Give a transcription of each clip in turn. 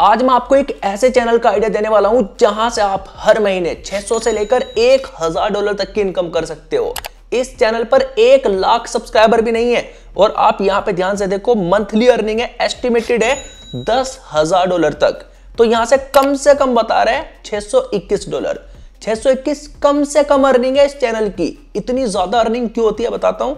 आज मैं आपको एक ऐसे चैनल का आइडिया देने वाला हूं जहां से आप हर महीने 600 से लेकर 1000 डॉलर तक की इनकम कर सकते हो इस चैनल पर एक लाख सब्सक्राइबर भी नहीं है और आप यहां पे ध्यान से देखो मंथली अर्निंग है एस्टिमेटेड है दस हजार डॉलर तक तो यहां से कम से कम बता रहे छह 621 डॉलर 621 कम से कम अर्निंग है इस चैनल की इतनी ज्यादा अर्निंग क्यों होती है बताता हूं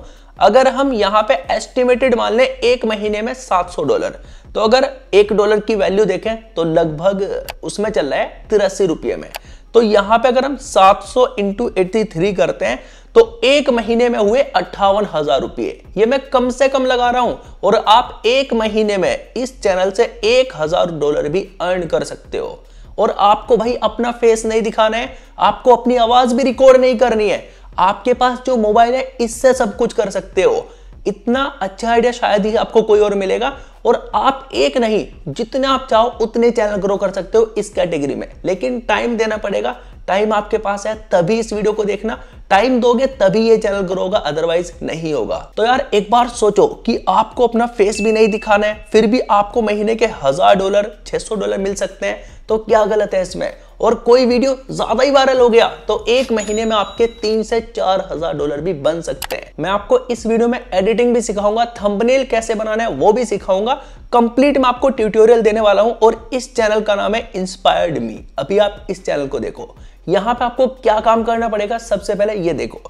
अगर हम यहां पे एस्टिमेटेड मान लें एक महीने में 700 डॉलर तो अगर एक डॉलर की वैल्यू देखें तो लगभग उसमें चल रहा है तिरासी रुपये में तो यहां पे अगर हम 700 सौ इंटू करते हैं तो एक महीने में हुए अट्ठावन हजार रुपये ये मैं कम से कम लगा रहा हूं और आप एक महीने में इस चैनल से एक हजार डॉलर भी अर्न कर सकते हो और आपको भाई अपना फेस नहीं दिखाना है आपको अपनी आवाज भी रिकॉर्ड नहीं करनी है आपके पास जो मोबाइल है इससे सब कुछ कर सकते हो इतना अच्छा आइडिया शायद ही आपको कोई और मिलेगा और आप एक नहीं जितने आप चाहो उतने चैनल ग्रो कर सकते हो इस कैटेगरी में लेकिन टाइम देना पड़ेगा टाइम आपके पास है तभी इस वीडियो को देखना टाइम दोगे तभी ये चैनल ग्रो होगा अदरवाइज नहीं होगा तो यार एक बार सोचो कि आपको अपना फेस भी नहीं दिखाना है फिर भी आपको महीने के हजार डॉलर छह डॉलर मिल सकते हैं तो क्या गलत है इसमें और कोई वीडियो ज्यादा ही वायरल हो गया तो एक महीने में आपके तीन से चार हजार डॉलर भी बन सकते हैं मैं आपको इस वीडियो में एडिटिंग भी सिखाऊंगा थंबनेल कैसे बनाना है वो भी सिखाऊंगा कंप्लीट मैं आपको ट्यूटोरियल देने वाला हूं और इस चैनल का नाम है इंस्पायर्ड मी अभी आप इस चैनल को देखो यहां पर आपको क्या काम करना पड़ेगा सबसे पहले ये देखो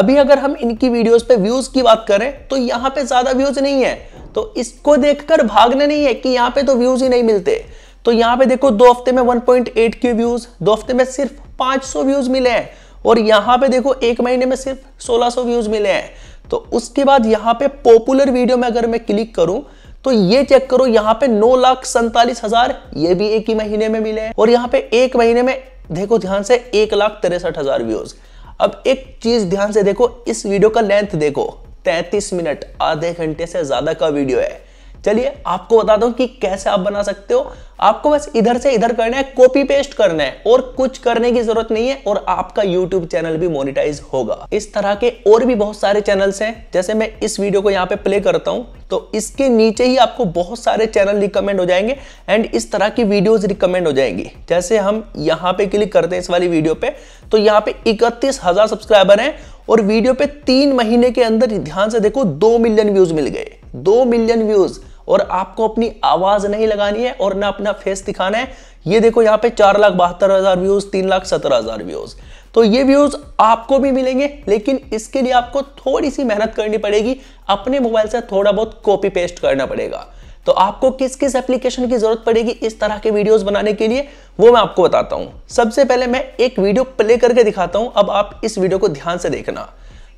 अभी अगर हम इनकी वीडियोस पे व्यूज की बात करें तो यहां पे ज्यादा व्यूज नहीं है तो इसको देखकर भागना नहीं है कि यहाँ पे तो व्यूज ही नहीं मिलते तो यहाँ पे देखो दो हफ्ते में 1.8 के व्यूज दो हफ्ते में सिर्फ 500 व्यूज मिले हैं और यहां पे देखो एक महीने में सिर्फ 1600 व्यूज मिले हैं तो उसके बाद यहाँ पे पॉपुलर वीडियो में अगर मैं क्लिक करूं तो ये चेक करो यहाँ पे नौ लाख सैतालीस हजार ये भी एक ही महीने में मिले हैं और यहां पे एक महीने में देखो ध्यान से एक लाख तिरसठ हजार व्यूज अब एक चीज ध्यान से देखो इस वीडियो का लेंथ देखो 33 मिनट आधे घंटे से ज्यादा का वीडियो है चलिए आपको बता दूं कि कैसे आप बना सकते हो आपको बस इधर से इधर करना है कॉपी पेस्ट करना है और कुछ करने की जरूरत नहीं है और आपका यूट्यूब चैनल भी मोनिटाइज होगा इस तरह के और भी बहुत सारे चैनल्स हैं जैसे मैं इस वीडियो को यहाँ पे प्ले करता हूँ तो इसके नीचे ही आपको बहुत सारे चैनल रिकमेंड हो जाएंगे एंड इस तरह की वीडियोज रिकमेंड हो जाएंगी जैसे हम यहाँ पे क्लिक करते हैं इस वाली वीडियो पे तो यहाँ पे इकतीस हजार सब्सक्राइबर है और वीडियो पे तीन महीने के अंदर ध्यान से देखो दो मिलियन व्यूज मिल गए दो मिलियन व्यूज़ और आपको अपनी आवाज नहीं लगानी है और ना अपना फेस दिखाना है ये देखो यहाँ पे चार लाख बहत्तर हजार व्यूज तीन लाख सत्रह हजार व्यूज तो ये व्यूज आपको भी मिलेंगे लेकिन इसके लिए आपको थोड़ी सी मेहनत करनी पड़ेगी अपने मोबाइल से थोड़ा बहुत कॉपी पेस्ट करना पड़ेगा तो आपको किस किस एप्लीकेशन की जरूरत पड़ेगी इस तरह के वीडियोस बनाने के लिए वो मैं आपको बताता हूं सबसे पहले मैं एक वीडियो प्ले करके दिखाता हूं अब आप इस वीडियो को ध्यान से देखना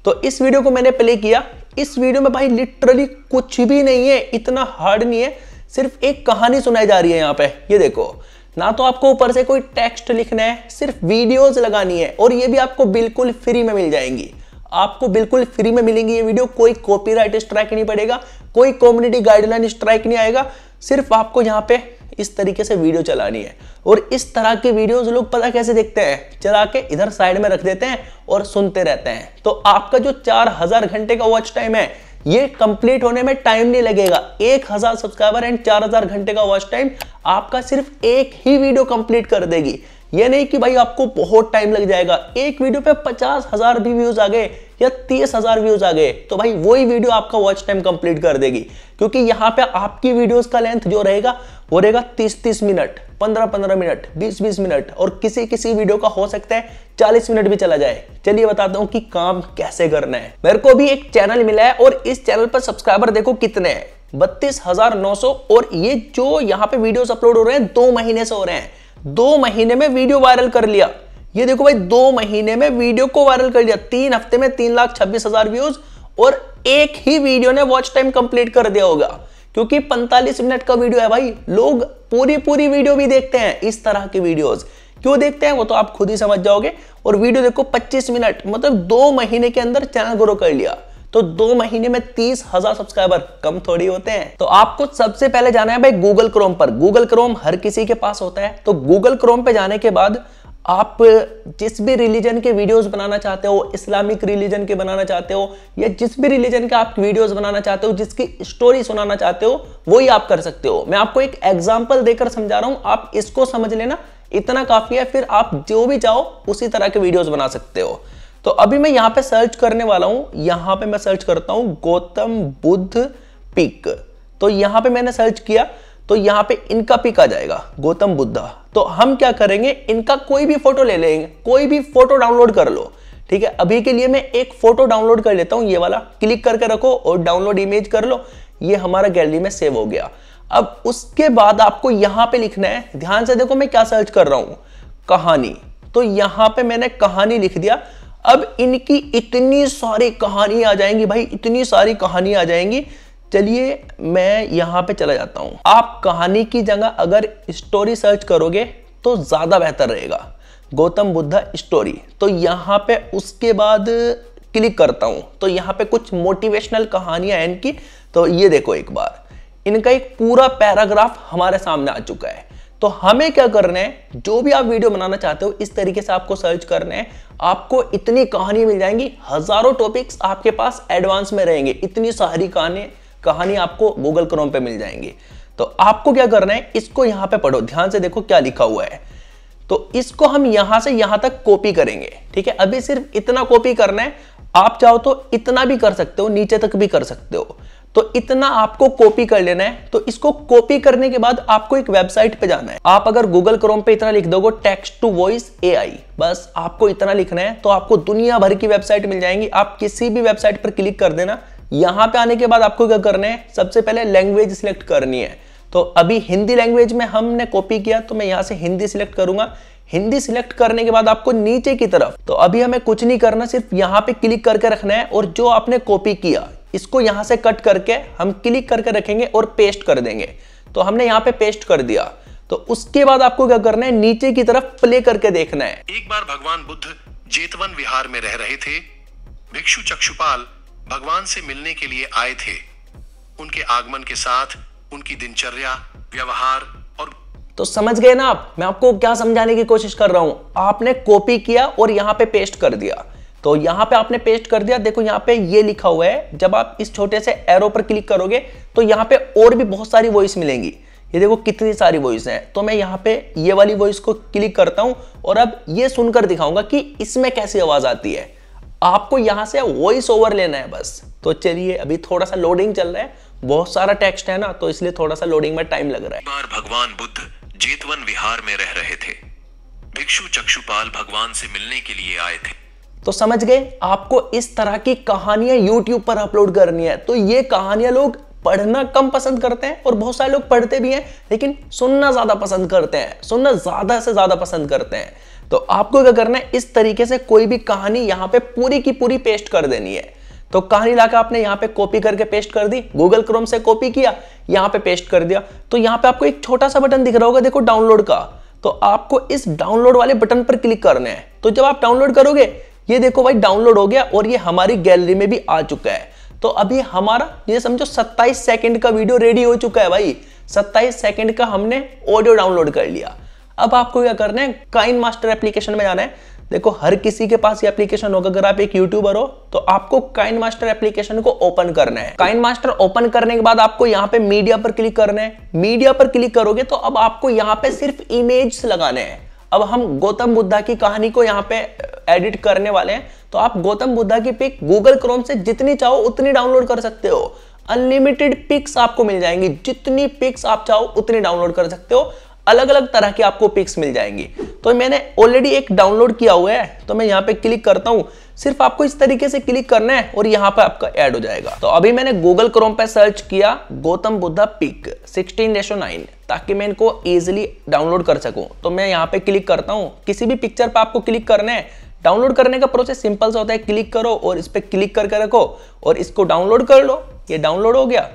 तो इस वीडियो को मैंने प्ले किया इस वीडियो में भाई लिटरली कुछ भी नहीं है इतना हार्ड नहीं है सिर्फ एक कहानी सुनाई जा रही है यहाँ पे ये देखो ना तो आपको ऊपर से कोई टेक्स्ट लिखना है सिर्फ वीडियोस लगानी है और ये भी आपको बिल्कुल फ्री में मिल जाएंगी आपको बिल्कुल फ्री में मिलेंगी ये वीडियो कोई कॉपीराइट स्ट्राइक नहीं पड़ेगा कोई कम्युनिटी गाइडलाइन स्ट्राइक नहीं आएगा सिर्फ आपको यहाँ पे इस तरीके से वीडियो चलानी है और इस तरह के वीडियोस लोग पता कैसे देखते हैं चला के इधर साइड में रख देते हैं और सुनते रहते हैं तो आपका जो चार घंटे का वॉच टाइम है ये कंप्लीट होने में टाइम नहीं लगेगा एक हजार सब्सक्राइबर एंड चार हजार घंटे का वॉच टाइम आपका सिर्फ एक ही वीडियो कंप्लीट कर देगी ये नहीं कि भाई आपको बहुत टाइम लग जाएगा एक वीडियो पे पचास हजार भी व्यूज आ गए या तीस हजार व्यूज आ गए तो भाई वही वीडियो आपका वॉच टाइम कंप्लीट कर देगी क्योंकि यहां पे आपकी वीडियोस का लेंथ जो रहेगा वो रहेगा तीस तीस मिनट पंद्रह पंद्रह मिनट बीस बीस मिनट और किसी किसी वीडियो का हो सकता है चालीस मिनट भी चला जाए चलिए बताता हूँ कि काम कैसे करना है मेरे को भी एक चैनल मिला है और इस चैनल पर सब्सक्राइबर देखो कितने हैं बत्तीस हजार नौ सौ और ये जो यहाँ पे वीडियोस अपलोड हो रहे हैं दो महीने से हो रहे हैं दो महीने में वीडियो वायरल कर लिया ये देखो भाई दो महीने में वीडियो को वायरल कर दिया तीन हफ्ते में तीन लाख छब्बीस हजार व्यूज और एक ही वीडियो ने वॉच टाइम कंप्लीट कर दिया होगा क्योंकि 45 मिनट का वीडियो है भाई लोग पूरी पूरी वीडियो भी देखते हैं इस तरह की वीडियोस क्यों देखते हैं वो तो आप खुद ही समझ जाओगे और वीडियो देखो 25 मिनट मतलब दो महीने के अंदर चैनल ग्रो कर लिया तो दो महीने में तीस हजार सब्सक्राइबर कम थोड़ी होते हैं तो आपको सबसे पहले जाना है भाई गूगल क्रोम पर गूगल क्रोम हर किसी के पास होता है तो गूगल क्रोम पे जाने के बाद आप जिस भी रिलीजन के वीडियोस बनाना चाहते हो इस्लामिक रिलीजन के बनाना चाहते हो या जिस भी रिलीजन के आप वीडियोस बनाना चाहते हो जिसकी स्टोरी सुनाना चाहते हो वही आप कर सकते हो मैं आपको एक एग्जाम्पल देकर समझा रहा हूं आप इसको समझ लेना इतना काफी है फिर आप जो भी चाहो उसी तरह के वीडियोज बना सकते हो तो अभी मैं यहाँ पे सर्च करने वाला हूँ यहाँ पे मैं सर्च करता हूँ गौतम बुद्ध पिक तो यहाँ पे मैंने सर्च किया तो यहाँ पे इनका पिक आ जाएगा गौतम बुद्धा तो हम क्या करेंगे इनका कोई भी फोटो ले लेंगे कोई भी फोटो डाउनलोड कर लो ठीक है अभी के लिए मैं एक फोटो डाउनलोड कर लेता हूँ ये वाला क्लिक करके रखो और डाउनलोड इमेज कर लो ये हमारा गैलरी में सेव हो गया अब उसके बाद आपको यहाँ पे लिखना है ध्यान से देखो मैं क्या सर्च कर रहा हूँ कहानी तो यहाँ पे मैंने कहानी लिख दिया अब इनकी इतनी सारी कहानी आ जाएंगी भाई इतनी सारी कहानी आ जाएंगी चलिए मैं यहाँ पे चला जाता हूँ आप कहानी की जगह अगर स्टोरी सर्च करोगे तो ज़्यादा बेहतर रहेगा गौतम बुद्धा स्टोरी तो यहाँ पे उसके बाद क्लिक करता हूँ तो यहाँ पे कुछ मोटिवेशनल कहानियाँ हैं इनकी तो ये देखो एक बार इनका एक पूरा पैराग्राफ हमारे सामने आ चुका है तो हमें क्या करना है जो भी आप वीडियो बनाना चाहते हो इस तरीके से आपको सर्च करना है आपको इतनी कहानी मिल जाएंगी हजारों टॉपिक्स आपके पास एडवांस में रहेंगे इतनी सारी कहानी कहानी आपको गूगल क्रोम पे मिल जाएंगी तो आपको क्या करना है इसको यहां पे पढ़ो ध्यान से देखो क्या लिखा हुआ है तो इसको हम यहां से यहां तक कॉपी करेंगे ठीक है अभी सिर्फ इतना कॉपी करना है आप चाहो तो इतना भी कर सकते हो नीचे तक भी कर सकते हो तो इतना आपको कॉपी कर लेना है तो इसको कॉपी करने के बाद आपको एक वेबसाइट पे जाना है आप अगर गूगल क्रोम पे इतना लिख दोगे टेक्स्ट टू वॉइस एआई बस आपको इतना लिखना है तो आपको दुनिया भर की वेबसाइट मिल जाएंगी आप किसी भी वेबसाइट पर क्लिक कर देना यहां पे आने के बाद आपको क्या करना है सबसे पहले लैंग्वेज सिलेक्ट करनी है तो अभी हिंदी लैंग्वेज में हमने कॉपी किया तो मैं यहां से हिंदी सिलेक्ट करूंगा हिंदी सिलेक्ट करने के बाद आपको नीचे की तरफ तो अभी हमें कुछ नहीं करना सिर्फ यहाँ पे क्लिक करके रखना है और जो आपने कॉपी किया इसको यहां से कट करके हम क्लिक करके रखेंगे और पेस्ट कर देंगे तो हमने यहाँ पे पेस्ट कर दिया तो उसके बाद आपको क्या करना है नीचे की तरफ प्ले करके देखना है एक बार भगवान बुद्ध जेतवन विहार में रह रहे थे भिक्षु चक्षुपाल भगवान से मिलने के लिए आए थे उनके आगमन के साथ उनकी दिनचर्या व्यवहार और तो समझ गए ना आप मैं आपको क्या समझाने की कोशिश कर रहा हूं आपने कॉपी किया और यहां पे पेस्ट कर दिया तो यहां पे आपने पेस्ट कर दिया देखो यहां पे ये लिखा हुआ है जब आप इस छोटे से एरो पर क्लिक करोगे तो यहां पे और भी बहुत सारी वॉइस मिलेंगी ये देखो कितनी सारी वॉइस हैं तो मैं यहाँ पे ये वाली वॉइस को क्लिक करता हूँ और अब ये सुनकर दिखाऊंगा कि इसमें कैसी आवाज़ आती है आपको यहां से वॉइस ओवर लेना है बस तो चलिए अभी थोड़ा सा लोडिंग चल रहा है बहुत सारा टेक्स्ट है ना तो इसलिए थोड़ा सा लोडिंग में टाइम लग रहा है बार भगवान बुद्ध जेतवन विहार में रह रहे थे भिक्षु चक्षुपाल भगवान से मिलने के लिए आए थे तो समझ गए आपको इस तरह की कहानियां YouTube पर अपलोड करनी है तो ये कहानियां लोग पढ़ना कम पसंद करते हैं और बहुत सारे लोग पढ़ते भी हैं लेकिन सुनना ज़्यादा पसंद करते हैं सुनना ज़्यादा से ज़्यादा पसंद करते हैं तो आपको क्या करना है इस तरीके से कोई भी कहानी यहाँ पे पूरी की पूरी पेस्ट कर देनी है तो कहानी लाकर आपने यहाँ पे कॉपी करके पेस्ट कर दी गूगल क्रोम से कॉपी किया यहाँ पे पेस्ट कर दिया तो यहाँ पे आपको एक छोटा सा बटन दिख रहा होगा देखो डाउनलोड का तो आपको इस डाउनलोड वाले बटन पर क्लिक करना है तो जब आप डाउनलोड करोगे ये देखो भाई डाउनलोड हो गया और ये हमारी गैलरी में भी आ चुका है तो अभी हमारा ये समझो 27 सेकंड का वीडियो रेडी हो चुका है भाई 27 सेकंड का हमने ऑडियो डाउनलोड कर लिया अब आपको क्या करना है काइन मास्टर एप्लीकेशन में जाना है देखो हर किसी के पास ये एप्लीकेशन होगा अगर आप एक यूट्यूबर हो तो आपको काइन मास्टर एप्लीकेशन को ओपन करना है काइन मास्टर ओपन करने के बाद आपको यहाँ पे मीडिया पर क्लिक करना है मीडिया पर क्लिक करोगे तो अब आपको यहाँ पे सिर्फ इमेज लगाने हैं अब हम गौतम बुद्धा की कहानी को यहाँ पे एडिट करने वाले हैं तो आप गौतम बुद्धा की पिक गूगल क्रोम से जितनी चाहो उतनी डाउनलोड कर सकते हो अनलिमिटेड पिक्स आपको मिल जाएंगी जितनी पिक्स आप चाहो उतनी डाउनलोड कर सकते हो अलग अलग तरह की आपको पिक्स मिल जाएंगी तो मैंने ऑलरेडी एक डाउनलोड किया हुआ है तो मैं यहाँ पे क्लिक करता हूँ सिर्फ आपको इस तरीके से क्लिक करना है और यहाँ पे आपका ऐड हो जाएगा तो अभी मैंने गूगल क्रोम पे सर्च किया Gautam Buddha pic 16 ratio nine ताकि मैं इनको इजिली डाउनलोड कर सकूं तो मैं यहाँ पे क्लिक करता हूँ किसी भी पिक्चर पर आपको क्लिक करना है डाउनलोड करने का प्रोसेस सिंपल सा होता है क्लिक करो और इस पर क्लिक करके रखो और इसको डाउनलोड कर लो ये डाउनलोड हो गया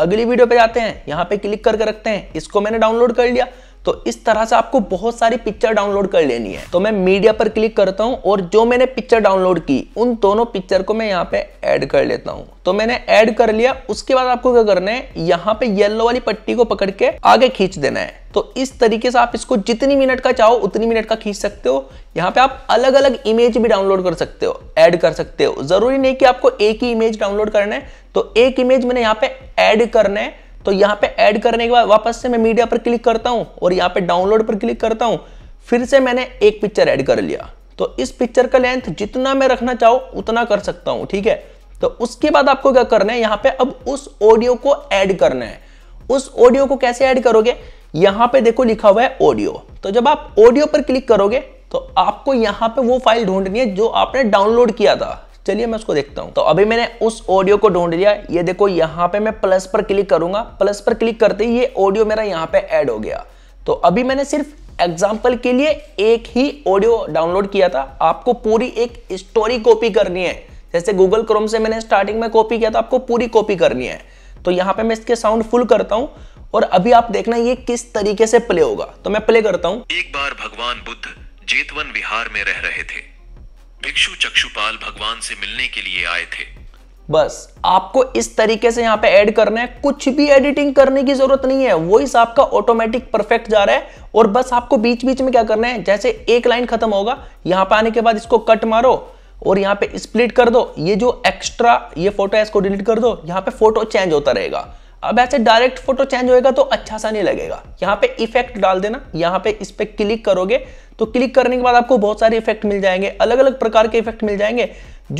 अगली वीडियो पे जाते हैं यहाँ पे क्लिक करके रखते हैं इसको मैंने डाउनलोड कर लिया तो इस तरह से आपको बहुत सारी पिक्चर डाउनलोड कर लेनी है तो मैं मीडिया पर क्लिक करता हूँ और जो मैंने पिक्चर डाउनलोड की उन दोनों पिक्चर को मैं यहाँ पे ऐड कर लेता हूँ तो मैंने ऐड कर लिया उसके बाद आपको क्या करना है यहाँ पे येलो वाली पट्टी को पकड़ के आगे खींच देना है तो इस तरीके से आप इसको जितनी मिनट का चाहो उतनी मिनट का खींच सकते हो यहाँ पे आप अलग अलग इमेज भी डाउनलोड कर सकते हो ऐड कर सकते हो जरूरी नहीं कि आपको एक ही इमेज डाउनलोड करना है तो एक इमेज मैंने यहाँ पे ऐड करना है तो यहाँ पे ऐड करने के बाद वापस से मैं मीडिया पर क्लिक करता हूँ और यहाँ पे डाउनलोड पर क्लिक करता हूँ फिर से मैंने एक पिक्चर ऐड कर लिया तो इस पिक्चर का लेंथ जितना मैं रखना चाहू उतना कर सकता हूँ ठीक है तो उसके बाद आपको क्या करना है यहाँ पे अब उस ऑडियो को ऐड करना है उस ऑडियो को कैसे ऐड करोगे यहाँ पे देखो लिखा हुआ है ऑडियो तो जब आप ऑडियो पर क्लिक करोगे तो आपको यहाँ पे वो फाइल ढूंढनी है जो आपने डाउनलोड किया था चलिए मैं उसको देखता हूँ तो अभी मैंने उस ऑडियो को ढूंढ लिया ये देखो यहाँ पे मैं प्लस पर क्लिक करूंगा प्लस पर क्लिक करते ही ये ऑडियो मेरा यहाँ पे ऐड हो गया तो अभी मैंने सिर्फ एग्जाम्पल के लिए एक ही ऑडियो डाउनलोड किया था आपको पूरी एक स्टोरी कॉपी करनी है जैसे गूगल क्रोम से मैंने स्टार्टिंग में कॉपी किया था आपको पूरी कॉपी करनी है तो यहाँ पे मैं इसके साउंड फुल करता हूँ और अभी आप देखना ये किस तरीके से प्ले होगा तो मैं प्ले करता हूँ एक बार भगवान बुद्ध जेतवन विहार में रह रहे थे भिक्षु चक्षुपाल भगवान से मिलने के लिए आए थे बस आपको इस तरीके से यहाँ पे ऐड करना है कुछ भी एडिटिंग करने की जरूरत नहीं है वॉइस आपका ऑटोमेटिक परफेक्ट जा रहा है और बस आपको बीच बीच में क्या करना है जैसे एक लाइन खत्म होगा यहाँ पे आने के बाद इसको कट मारो और यहाँ पे स्प्लिट कर दो ये जो एक्स्ट्रा ये फोटो है इसको डिलीट कर दो यहाँ पे फोटो चेंज होता रहेगा अब ऐसे डायरेक्ट फोटो चेंज होएगा तो अच्छा सा नहीं लगेगा यहाँ पे इफेक्ट डाल देना यहाँ पे इस पर क्लिक करोगे तो क्लिक करने के बाद आपको बहुत सारे इफेक्ट मिल जाएंगे अलग अलग प्रकार के इफेक्ट मिल जाएंगे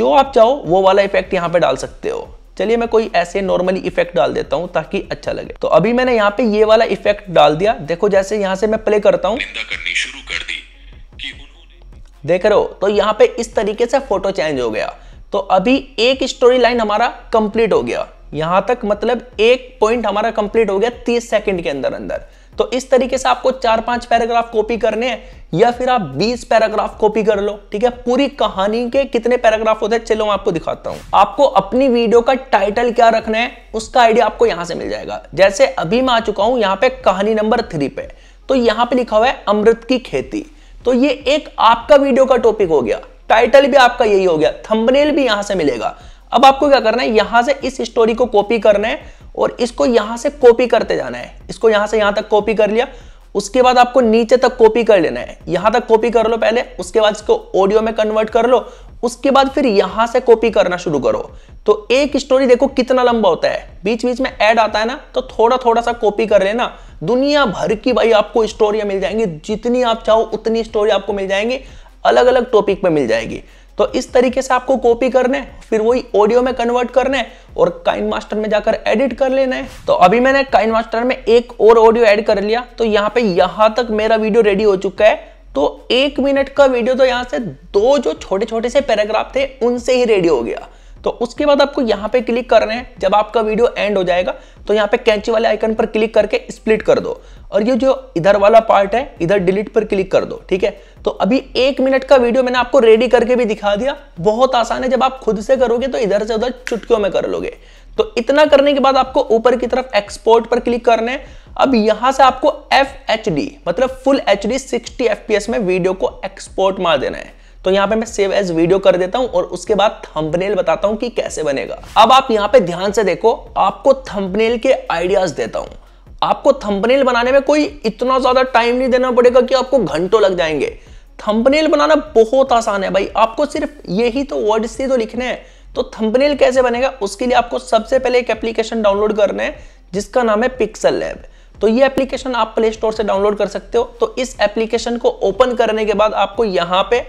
जो आप चाहो वो वाला इफेक्ट यहाँ पे डाल सकते हो चलिए मैं कोई ऐसे नॉर्मली इफेक्ट डाल देता हूँ ताकि अच्छा लगे तो अभी मैंने यहाँ पे ये वाला इफेक्ट डाल दिया देखो जैसे यहाँ से मैं प्ले करता हूँ कर देख रहे हो तो यहाँ पे इस तरीके से फोटो चेंज हो गया तो अभी एक स्टोरी लाइन हमारा कंप्लीट हो गया यहां तक मतलब एक पॉइंट हमारा कंप्लीट हो गया तीस सेकंड के अंदर अंदर तो इस तरीके से आपको चार पांच पैराग्राफ कॉपी करने हैं या फिर आप 20 पैराग्राफ कॉपी कर लो ठीक है पूरी कहानी के कितने पैराग्राफ होते हैं चलो मैं आपको दिखाता हूं आपको अपनी वीडियो का टाइटल क्या रखना है उसका आइडिया आपको यहां से मिल जाएगा जैसे अभी मैं आ चुका हूं यहां पे कहानी नंबर थ्री पे तो यहां पर लिखा हुआ है अमृत की खेती तो ये एक आपका वीडियो का टॉपिक हो गया टाइटल भी आपका यही हो गया थंबनेल भी यहां से मिलेगा अब आपको क्या करना है यहां से इस स्टोरी को कॉपी करना है और इसको यहां से कॉपी करते जाना है इसको यहां से यहां तक कॉपी कर लिया उसके बाद आपको नीचे तक कॉपी कर लेना है यहां तक कॉपी कर लो पहले उसके बाद इसको ऑडियो में कन्वर्ट कर लो उसके बाद फिर यहां से कॉपी करना शुरू करो तो एक स्टोरी देखो कितना लंबा होता है बीच बीच में ऐड आता है ना तो थोड़ा थोड़ा सा कॉपी कर लेना दुनिया भर की भाई आपको स्टोरियां मिल जाएंगी जितनी आप चाहो उतनी स्टोरी आपको मिल जाएंगी अलग अलग टॉपिक पर मिल जाएगी तो इस तरीके से आपको कॉपी करने फिर वही ऑडियो में कन्वर्ट करने और काइन मास्टर में जाकर एडिट कर लेना है तो अभी मैंने काइन मास्टर में एक और ऑडियो एड कर लिया तो यहाँ पे यहां तक मेरा वीडियो रेडी हो चुका है तो एक मिनट का वीडियो तो यहां से दो जो छोटे छोटे से पैराग्राफ थे उनसे ही रेडी हो गया तो उसके बाद आपको यहाँ पे क्लिक कर रहे हैं जब आपका वीडियो एंड हो जाएगा तो यहाँ पे कैंची वाले आइकन पर क्लिक करके स्प्लिट कर दो और ये जो इधर वाला पार्ट है इधर डिलीट पर क्लिक कर दो ठीक है तो अभी एक मिनट का वीडियो मैंने आपको रेडी करके भी दिखा दिया बहुत आसान है जब आप खुद से करोगे तो इधर से उधर चुटकियों में कर लोगे तो इतना करने के बाद आपको ऊपर की तरफ एक्सपोर्ट पर क्लिक करना है अब यहां से आपको एफ मतलब फुल एच डी सिक्सटी में वीडियो को एक्सपोर्ट मार देना है तो यहाँ पे मैं सेव एज वीडियो कर देता हूँ और उसके बाद थंबनेल बताता हूँ कि कैसे बनेगा अब आप यहाँ पे ध्यान से देखो आपको थंबनेल के आइडियाज देता हूँ आपको थंबनेल बनाने में कोई इतना ज्यादा टाइम नहीं देना पड़ेगा कि आपको घंटों लग जाएंगे थंबनेल बनाना बहुत आसान है भाई आपको सिर्फ ये तो ही तो वर्ड से तो लिखने हैं तो थंबनेल कैसे बनेगा उसके लिए आपको सबसे पहले एक एप्लीकेशन डाउनलोड करना है जिसका नाम है पिक्सल लैब तो ये एप्लीकेशन आप प्ले स्टोर से डाउनलोड कर सकते हो तो इस एप्लीकेशन को ओपन करने के बाद आपको यहाँ पे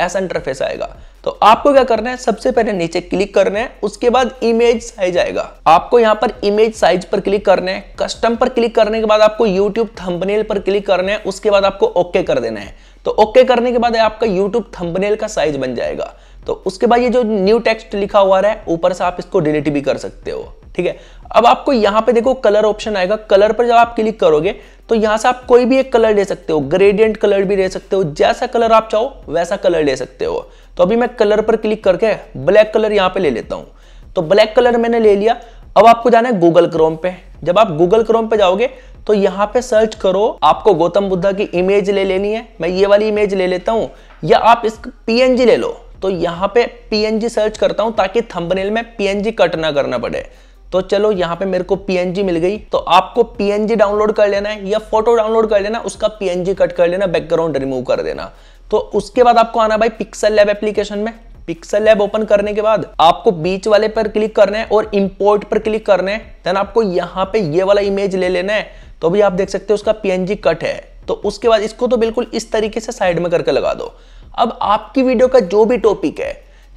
ऐसा इंटरफेस आएगा तो आपको क्या करना है सबसे पहले नीचे क्लिक करना है उसके बाद इमेज साइज आएगा आपको यहाँ पर इमेज साइज पर क्लिक करना है कस्टम पर क्लिक करने के बाद आपको यूट्यूब थंबनेल पर क्लिक करना है उसके बाद आपको ओके कर देना है तो ओके करने के बाद आपका यूट्यूब थंबनेल का साइज बन जाएगा तो उसके बाद ये जो न्यू टेक्स्ट लिखा हुआ है ऊपर से आप इसको डिलीट भी कर सकते हो ठीक है अब आपको यहाँ पे देखो कलर ऑप्शन आएगा कलर पर जब आप क्लिक करोगे तो यहां से आप कोई भी एक कलर ले सकते हो ग्रेडियंट कलर भी ले सकते हो जैसा कलर आप चाहो वैसा कलर ले सकते हो तो अभी मैं कलर पर क्लिक करके ब्लैक कलर यहाँ पे ले लेता हूँ तो ब्लैक कलर मैंने ले लिया अब आपको जाना है गूगल क्रोम पे जब आप गूगल क्रोम पे जाओगे तो यहाँ पे सर्च करो आपको गौतम बुद्धा की इमेज ले लेनी है मैं ये वाली इमेज ले लेता हूँ या आप इस पीएनजी ले लो तो यहाँ पे पीएनजी सर्च करता हूँ ताकि थंबनेल में पीएनजी कट ना करना पड़े तो चलो यहाँ पे मेरे को पीएनजी मिल गई तो आपको पीएनजी डाउनलोड कर लेना है या फोटो डाउनलोड कर लेना उसका पीएनजी कट कर लेना बैकग्राउंड रिमूव कर देना तो उसके बाद आपको आना भाई पिक्सल लैब एप्लीकेशन में पिक्सल लैब ओपन करने के बाद आपको बीच वाले पर क्लिक करना है और इंपोर्ट पर क्लिक करना है देन आपको यहाँ पे ये वाला इमेज ले लेना है तो भी आप देख सकते हो उसका पीएनजी कट है तो उसके बाद इसको तो बिल्कुल इस तरीके से साइड में करके लगा दो अब आपकी वीडियो का जो भी टॉपिक है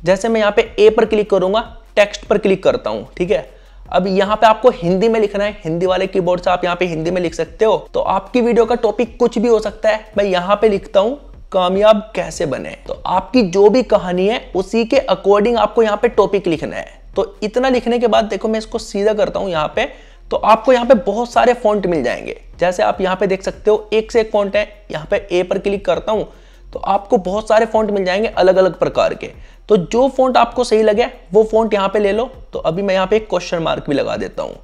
जैसे मैं यहाँ पे ए पर क्लिक करूंगा टेक्स्ट पर क्लिक करता हूँ ठीक है अब यहाँ पे आपको हिंदी में लिखना है हिंदी वाले कीबोर्ड से आप यहाँ पे हिंदी में लिख सकते हो तो आपकी वीडियो का टॉपिक कुछ भी हो सकता है मैं यहाँ पे लिखता हूँ कामयाब कैसे बने तो आपकी जो भी कहानी है उसी के अकॉर्डिंग आपको यहाँ पे टॉपिक लिखना है तो इतना लिखने के बाद देखो मैं इसको सीधा करता हूँ यहाँ पे तो आपको यहाँ पे बहुत सारे फॉन्ट मिल जाएंगे जैसे आप यहाँ पे देख सकते हो एक से एक फॉन्ट है यहाँ पे ए पर क्लिक करता हूँ तो आपको बहुत सारे फॉन्ट मिल जाएंगे अलग अलग प्रकार के तो जो फॉन्ट आपको सही लगे वो फॉन्ट यहाँ पे ले लो तो अभी मैं यहाँ पे एक क्वेश्चन मार्क भी लगा देता हूँ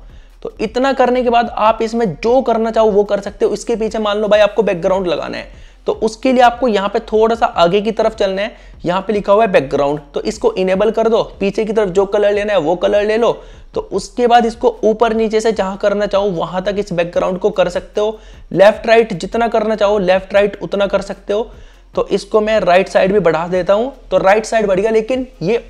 तो इतना करने के बाद आप इसमें जो करना चाहो वो कर सकते हो इसके पीछे मान लो भाई आपको बैकग्राउंड लगाना है तो उसके लिए आपको यहाँ पे थोड़ा सा आगे की तरफ चलना है यहाँ पे लिखा हुआ है बैकग्राउंड तो इसको इनेबल कर दो पीछे की तरफ जो कलर लेना है वो कलर ले लो तो उसके बाद इसको ऊपर नीचे से जहां करना चाहो वहां तक इस बैकग्राउंड को कर सकते हो लेफ्ट राइट जितना करना चाहो लेफ्ट राइट उतना कर सकते हो तो इसको मैं राइट साइड भी बढ़ा देता हूं तो राइट साइड बढ़ गया लेकिन ये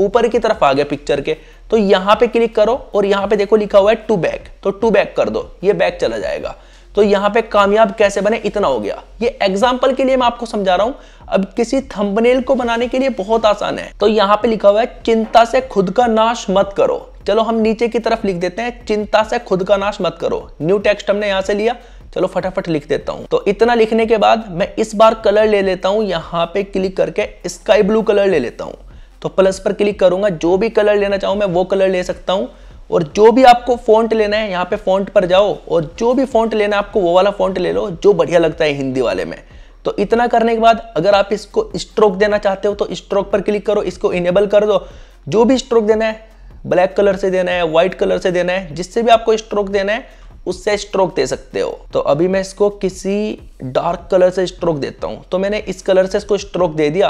ऊपर की तरफ आ गया पिक्चर के तो यहां पे क्लिक करो और यहां पे देखो लिखा हुआ है टू बैक तो टू बैक कर दो ये बैक चला जाएगा तो यहाँ पे कामयाब कैसे बने इतना हो गया ये एग्जाम्पल के लिए मैं आपको समझा रहा हूँ अब किसी थंबनेल को बनाने के लिए बहुत आसान है तो यहाँ पे लिखा हुआ है चिंता से खुद का नाश मत करो चलो हम नीचे की तरफ लिख देते हैं चिंता से खुद का नाश मत करो न्यू टेक्स्ट हमने यहां से लिया चलो फटाफट लिख देता हूं तो इतना लिखने के बाद मैं इस बार कलर ले लेता हूं यहां पे क्लिक करके स्काई ब्लू कलर ले लेता हूं तो प्लस पर क्लिक करूंगा जो भी कलर लेना चाहूं मैं वो कलर ले सकता हूं और जो भी आपको फॉन्ट लेना है यहाँ पे फॉन्ट पर जाओ और जो भी फॉन्ट लेना है आपको वो वाला फॉन्ट ले लो जो बढ़िया लगता है हिंदी वाले में तो इतना करने के बाद अगर आप इसको स्ट्रोक देना चाहते हो तो स्ट्रोक पर क्लिक करो इसको इनेबल कर दो जो भी स्ट्रोक देना है ब्लैक कलर से देना है व्हाइट कलर से देना है जिससे भी आपको स्ट्रोक देना है उससे स्ट्रोक दे सकते हो तो अभी मैं इसको किसी डार्क कलर से स्ट्रोक देता हूँ तो मैंने इस कलर से इसको स्ट्रोक दे दिया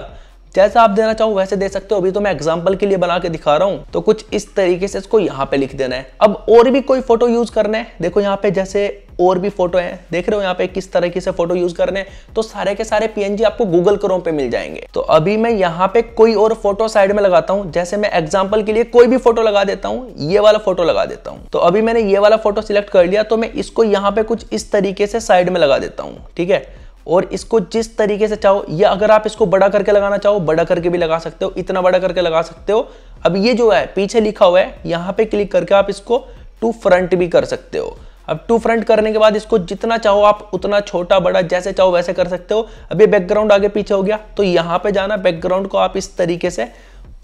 जैसा आप देना चाहो वैसे दे सकते हो अभी तो मैं एग्जाम्पल के लिए बना के दिखा रहा हूँ तो कुछ इस तरीके से इसको यहाँ पे लिख देना है अब और भी कोई फोटो यूज करना है देखो यहाँ पे जैसे और भी फोटो हैं देख रहे हो यहाँ पे किस तरीके से फोटो यूज करने तो सारे के सारे पीएनजी आपको गूगल क्रोम पे मिल जाएंगे तो अभी मैं यहाँ पे कोई और फोटो साइड में लगाता हूँ जैसे मैं एग्जाम्पल के लिए कोई भी फोटो लगा देता हूँ ये वाला फोटो लगा देता हूँ तो अभी मैंने ये वाला फोटो सिलेक्ट कर लिया तो मैं इसको यहाँ पे कुछ इस तरीके से साइड में लगा देता हूँ ठीक है और इसको जिस तरीके से चाहो या अगर आप इसको बड़ा करके लगाना चाहो बड़ा करके भी लगा सकते हो इतना बड़ा करके लगा सकते हो अब ये जो है पीछे लिखा हुआ है यहाँ पे क्लिक करके आप इसको टू फ्रंट भी कर सकते हो अब टू फ्रंट करने के बाद इसको जितना चाहो आप उतना छोटा बड़ा जैसे चाहो वैसे कर सकते हो अब ये बैकग्राउंड आगे पीछे हो गया तो यहाँ पे जाना बैकग्राउंड को आप इस तरीके से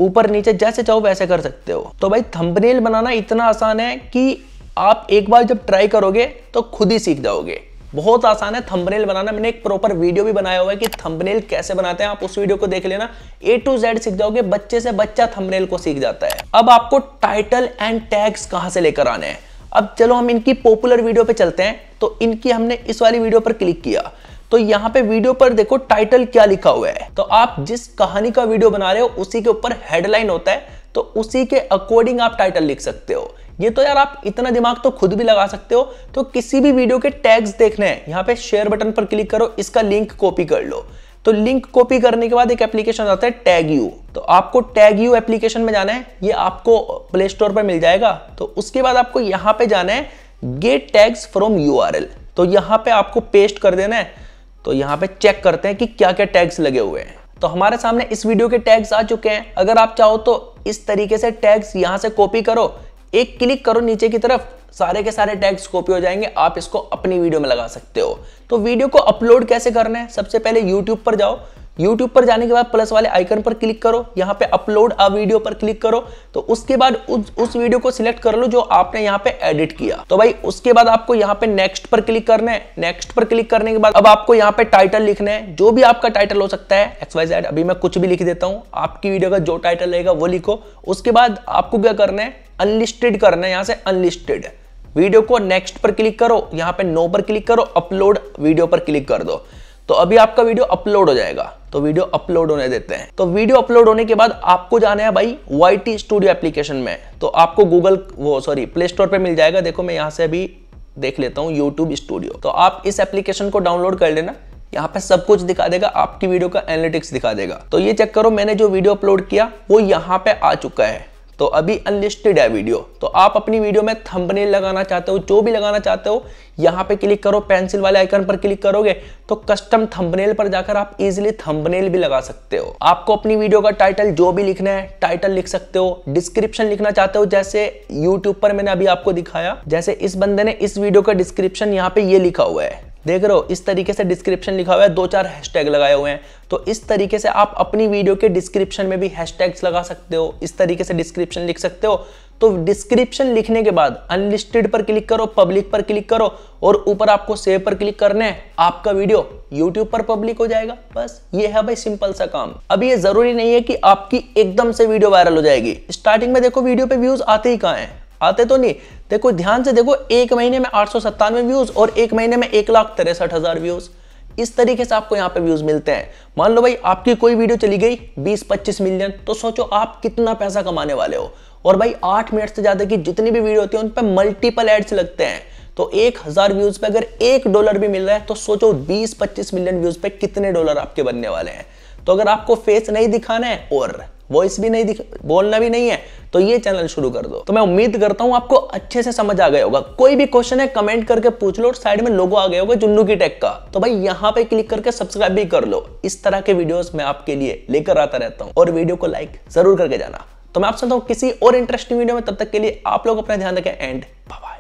ऊपर नीचे जैसे चाहो वैसे कर सकते हो तो भाई थंबनेल बनाना इतना आसान है कि आप एक बार जब ट्राई करोगे तो खुद ही सीख जाओगे बहुत आसान है थंबनेल बनाना मैंने एक प्रॉपर वीडियो भी बनाया हुआ है कि थंबनेल कैसे बनाते हैं आप उस वीडियो को देख लेना ए टू जेड सीख जाओगे बच्चे से बच्चा थंबनेल को सीख जाता है अब आपको टाइटल एंड टैग्स कहां से लेकर आने हैं अब चलो हम इनकी पॉपुलर वीडियो पे चलते हैं तो इनकी हमने इस वाली वीडियो पर क्लिक किया तो यहाँ पे वीडियो पर देखो टाइटल क्या लिखा हुआ है तो आप जिस कहानी का वीडियो बना रहे हो उसी के ऊपर हेडलाइन होता है तो उसी के अकॉर्डिंग आप टाइटल लिख सकते हो ये तो यार आप इतना दिमाग तो खुद भी लगा सकते हो तो किसी भी वीडियो के टैग्स देखने हैं यहाँ पे शेयर बटन पर क्लिक करो इसका लिंक कॉपी कर लो तो लिंक कॉपी करने के बाद एक एप्लीकेशन आता है टैग यू तो आपको टैग यू एप्लीकेशन में जाना है ये आपको प्ले स्टोर पर मिल जाएगा तो उसके बाद आपको यहाँ पे जाना है गेट टैग्स फ्रॉम यू तो यहाँ पे आपको पेस्ट कर देना है तो यहाँ पे चेक करते हैं कि क्या क्या टैग्स लगे हुए हैं तो हमारे सामने इस वीडियो के टैग्स आ चुके हैं अगर आप चाहो तो इस तरीके से टैग्स यहाँ से कॉपी करो एक क्लिक करो नीचे की तरफ सारे के सारे टैग्स कॉपी हो जाएंगे आप इसको अपनी वीडियो में लगा सकते हो तो वीडियो को अपलोड कैसे करना है सबसे पहले यूट्यूब पर जाओ YouTube पर जाने के बाद प्लस वाले आइकन पर क्लिक करो यहाँ पे अपलोड अ वीडियो पर क्लिक करो तो उसके बाद उस, वीडियो को सिलेक्ट कर लो जो आपने यहाँ पे एडिट किया तो भाई उसके बाद आपको यहाँ पे नेक्स्ट पर क्लिक करना है नेक्स्ट पर क्लिक करने के बाद अब आपको यहाँ पे टाइटल लिखना है जो भी आपका टाइटल हो सकता है एक्सवाइज एड अभी मैं कुछ भी लिख देता हूँ आपकी वीडियो का जो टाइटल रहेगा वो लिखो उसके बाद आपको क्या करना है अनलिस्टेड करना है यहाँ से अनलिस्टेड वीडियो को नेक्स्ट पर क्लिक करो यहाँ पे नो पर क्लिक करो अपलोड वीडियो पर क्लिक कर दो तो अभी आपका वीडियो अपलोड हो जाएगा तो वीडियो अपलोड होने देते हैं तो वीडियो अपलोड होने के बाद आपको जाना है भाई वाई स्टूडियो एप्लीकेशन में तो आपको गूगल वो सॉरी प्ले स्टोर पर मिल जाएगा देखो मैं यहाँ से अभी देख लेता हूँ यूट्यूब स्टूडियो तो आप इस एप्लीकेशन को डाउनलोड कर लेना यहाँ पे सब कुछ दिखा देगा आपकी वीडियो का एनालिटिक्स दिखा देगा तो ये चेक करो मैंने जो वीडियो अपलोड किया वो यहाँ पे आ चुका है तो अभी अनलिस्टेड है वीडियो तो आप अपनी वीडियो में थंबनेल लगाना चाहते हो जो भी लगाना चाहते हो यहाँ पे क्लिक करो पेंसिल वाले आइकन पर क्लिक करोगे तो कस्टम थंबनेल पर जाकर आप इजिली थंबनेल भी लगा सकते हो आपको अपनी वीडियो का टाइटल जो भी लिखना है टाइटल लिख सकते हो डिस्क्रिप्शन लिखना चाहते हो जैसे यूट्यूब पर मैंने अभी आपको दिखाया जैसे इस बंदे ने इस वीडियो का डिस्क्रिप्शन यहाँ पे ये लिखा हुआ है देख रहे हो इस तरीके से डिस्क्रिप्शन लिखा हुआ है दो चार हैशटैग लगाए हुए हैं तो इस तरीके से आप अपनी वीडियो के डिस्क्रिप्शन में भी हैशटैग्स लगा सकते हो इस तरीके से डिस्क्रिप्शन लिख सकते हो तो डिस्क्रिप्शन लिखने के बाद अनलिस्टेड पर क्लिक करो पब्लिक पर क्लिक करो और ऊपर आपको सेव पर क्लिक करने आपका वीडियो यूट्यूब पर पब्लिक हो जाएगा बस ये है भाई सिंपल सा काम अभी ये जरूरी नहीं है कि आपकी एकदम से वीडियो वायरल हो जाएगी स्टार्टिंग में देखो वीडियो पे व्यूज आते ही कहाँ है आते तो नहीं देखो ध्यान से देखो एक महीने में आठ व्यूज और एक महीने में एक लाख तिरसठ हजार व्यूज इस तरीके से आपको यहां पे व्यूज मिलते हैं मान लो भाई आपकी कोई वीडियो चली गई 20-25 मिलियन तो सोचो आप कितना पैसा कमाने वाले हो और भाई 8 मिनट से ज़्यादा की जितनी भी वीडियो होती है उन पर मल्टीपल एड्स लगते हैं तो एक हज़ार व्यूज़ पे अगर एक डॉलर भी मिल रहा है तो सोचो 20-25 मिलियन व्यूज़ पे कितने डॉलर आपके बनने वाले हैं तो अगर आपको फेस नहीं दिखाना है और वॉइस भी नहीं दिख बोलना भी नहीं है तो ये चैनल शुरू कर दो तो मैं उम्मीद करता हूं आपको अच्छे से समझ आ गया होगा कोई भी क्वेश्चन है कमेंट करके पूछ लो और साइड में लोगो आ गया होगा जुन्नू की टेक का तो भाई यहाँ पे क्लिक करके सब्सक्राइब भी कर लो इस तरह के वीडियोस मैं आपके लिए लेकर आता रहता हूं और वीडियो को लाइक जरूर करके जाना तो मैं आप सुनता हूँ किसी और इंटरेस्टिंग वीडियो में तब तक के लिए आप लोग अपना ध्यान रखें एंड बाय